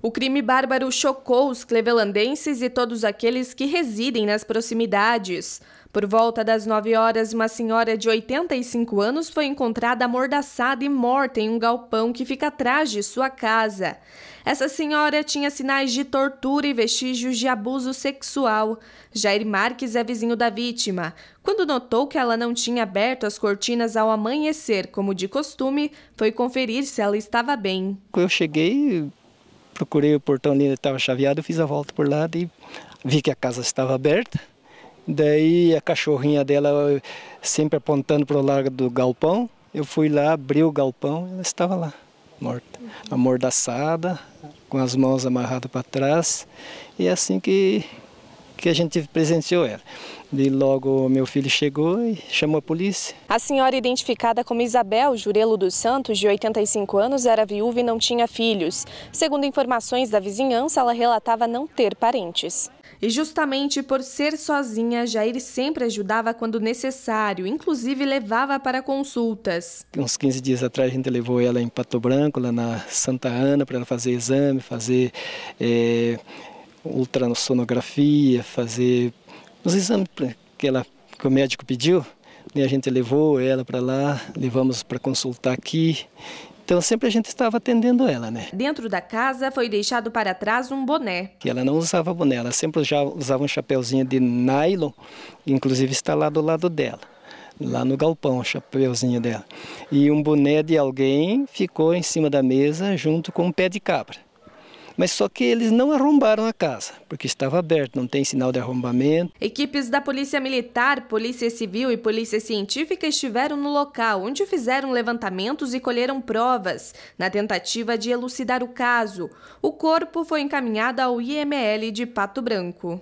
O crime bárbaro chocou os clevelandenses e todos aqueles que residem nas proximidades. Por volta das 9 horas, uma senhora de 85 anos foi encontrada amordaçada e morta em um galpão que fica atrás de sua casa. Essa senhora tinha sinais de tortura e vestígios de abuso sexual. Jair Marques é vizinho da vítima. Quando notou que ela não tinha aberto as cortinas ao amanhecer, como de costume, foi conferir se ela estava bem. Quando Eu cheguei, procurei o portão onde estava chaveado, fiz a volta por lá e vi que a casa estava aberta. Daí a cachorrinha dela sempre apontando para o lado do galpão. Eu fui lá, abri o galpão, ela estava lá, morta, amordaçada, com as mãos amarradas para trás. E é assim que que a gente presenciou ela. E logo meu filho chegou e chamou a polícia. A senhora identificada como Isabel Jurelo dos Santos, de 85 anos, era viúva e não tinha filhos. Segundo informações da vizinhança, ela relatava não ter parentes. E justamente por ser sozinha, Jair sempre ajudava quando necessário, inclusive levava para consultas. Uns 15 dias atrás a gente levou ela em Pato Branco, lá na Santa Ana, para ela fazer exame, fazer... É ultrassonografia, fazer os exames que, ela, que o médico pediu. E né, a gente levou ela para lá, levamos para consultar aqui. Então sempre a gente estava atendendo ela, né? Dentro da casa foi deixado para trás um boné. Que ela não usava boné, ela sempre usava um chapéuzinho de nylon, inclusive está lá do lado dela, lá no galpão, o chapéuzinho dela. E um boné de alguém ficou em cima da mesa junto com um pé de cabra. Mas só que eles não arrombaram a casa, porque estava aberto, não tem sinal de arrombamento. Equipes da Polícia Militar, Polícia Civil e Polícia Científica estiveram no local, onde fizeram levantamentos e colheram provas, na tentativa de elucidar o caso. O corpo foi encaminhado ao IML de Pato Branco.